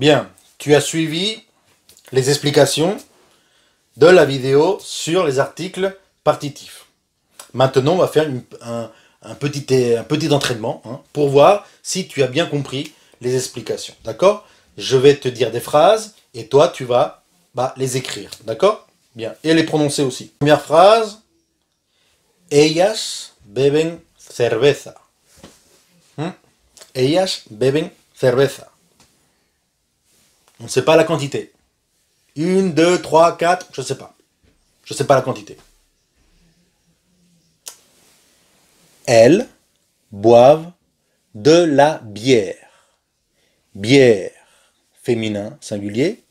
Bien, tu as suivi les explications de la vidéo sur les articles partitifs. Maintenant, on va faire un, petit, un, petit, entraînement hein, pour voir si tu as bien compris les explications. D'accord Je vais te dire des phrases et toi, tu vas bah, les écrire. D'accord Bien. Et les prononcer aussi. Première phrase. Ellas beben cerveza. Hmm ellas beben cerveza. On ne sait pas la quantité. Une, deux, trois, quatre, je ne sais pas. Je ne sais pas la quantité. Elles boivent de la bière. Bière, féminin, singulier.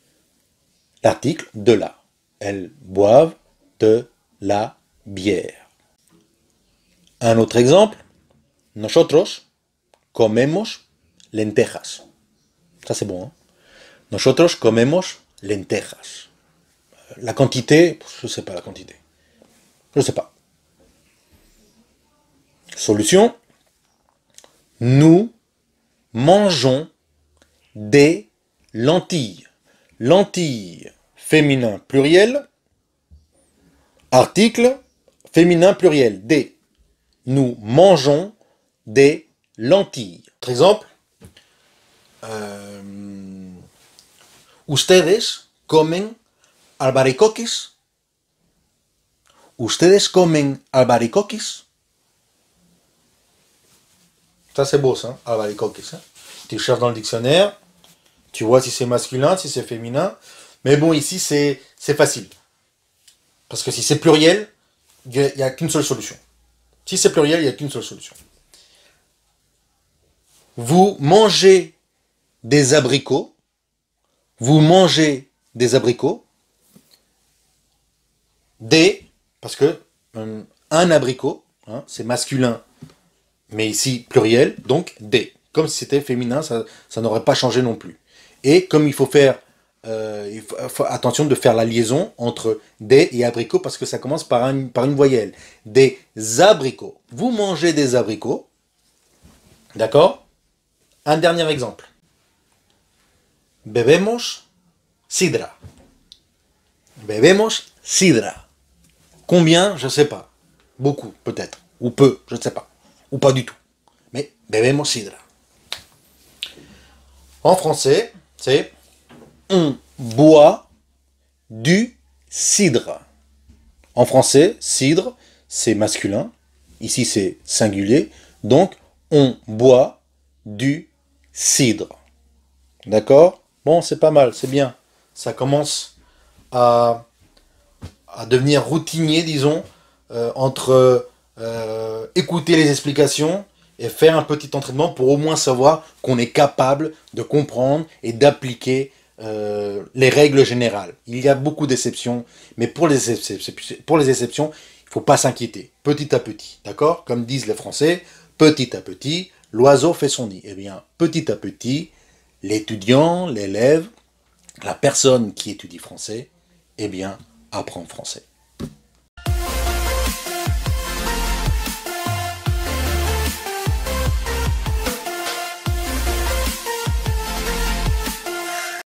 L'article de la. Elles boivent de la bière. Un autre exemple. Nosotros comemos lentejas. Ça c'est bon. Hein. Nosotros comemos lentejas. La quantité, je ne sais pas la quantité. Je ne sais pas. Solution. Nous mangeons des lentilles. Lentilles, féminin pluriel. Article, féminin pluriel, des. Nous mangeons des lentilles. Par exemple, euh Ustedes comen albaricoques. Ustedes comen albaricoques. Ça c'est beau ça, albaricoques. Hein. Tu cherches dans le dictionnaire, tu vois si c'est masculin, si c'est féminin. Mais bon, ici c'est facile. Parce que si c'est pluriel, il n'y a, a qu'une seule solution. Si c'est pluriel, il n'y a qu'une seule solution. Vous mangez des abricots vous mangez des abricots, des, parce que euh, un abricot, hein, c'est masculin, mais ici pluriel, donc des. Comme si c'était féminin, ça, n'aurait pas changé non plus. Et comme il faut faire euh, attention de faire la liaison entre des et abricots parce que ça commence par, par une voyelle. Des abricots. Vous mangez des abricots. D'accord Un dernier exemple. Bebemos sidra. Bebemos sidra. Combien, je ne sais pas. Beaucoup, peut-être. Ou peu, je ne sais pas. Ou pas du tout. Mais bebemos sidra. En français, c'est on boit du cidre. En français, cidre, c'est masculin. Ici, c'est singulier. Donc, on boit du cidre. D'accord Bon, c'est pas mal, c'est bien. Ça commence à, devenir routinier, disons, euh, entre euh, écouter les explications et faire un petit entraînement pour au moins savoir qu'on est capable de comprendre et d'appliquer euh, les règles générales. Il y a beaucoup d'exceptions, mais pour les, pour les exceptions, il ne faut pas s'inquiéter, petit à petit, d'accord Comme disent les Français, petit à petit, l'oiseau fait son nid. Eh bien, petit à petit, l'étudiant, l'élève, la personne qui étudie français, eh bien, apprend français.